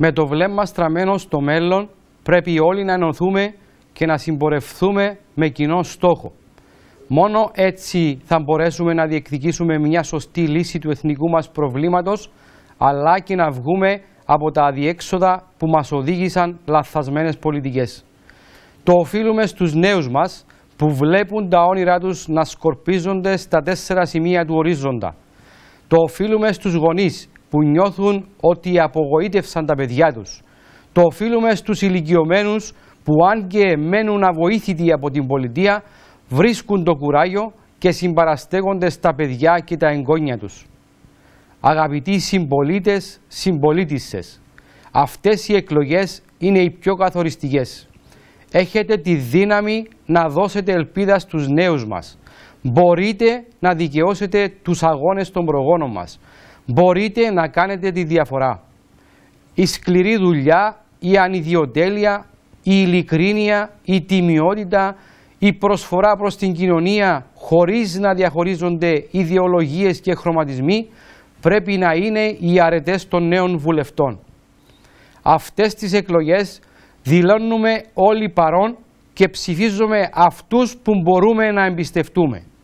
με το βλέμμα στραμμένο στο μέλλον πρέπει όλοι να ενωθούμε και να συμπορευθούμε με κοινό στόχο. Μόνο έτσι θα μπορέσουμε να διεκδικήσουμε μια σωστή λύση του εθνικού μας προβλήματος, αλλά και να βγούμε από τα αδιέξοδα που μας οδήγησαν λαθασμένες πολιτικές. Το οφείλουμε στους νέους μας που βλέπουν τα όνειρά τους να σκορπίζονται στα τέσσερα σημεία του ορίζοντα. Το οφείλουμε στους γονείς που νιώθουν ότι απογοήτευσαν τα παιδιά τους. Το οφείλουμε στους ηλικιωμένους που αν και μένουν αβοήθητοι από την πολιτεία, βρίσκουν το κουράγιο και συμπαραστέγονται στα παιδιά και τα εγγόνια τους. Αγαπητοί συμπολίτες, συμπολίτησες, αυτές οι εκλογές είναι οι πιο καθοριστικές. Έχετε τη δύναμη να δώσετε ελπίδα στους νέους μας. Μπορείτε να δικαιώσετε τους αγώνες των προγόνων μας μπορείτε να κάνετε τη διαφορά. Η σκληρή δουλειά, η ανιδιοτέλεια, η ειλικρίνεια, η τιμιότητα, η προσφορά προς την κοινωνία χωρίς να διαχωρίζονται ιδεολογίες και χρωματισμοί πρέπει να είναι οι αρετές των νέων βουλευτών. Αυτές τις εκλογές δηλώνουμε όλοι παρόν και ψηφίζουμε αυτούς που μπορούμε να εμπιστευτούμε.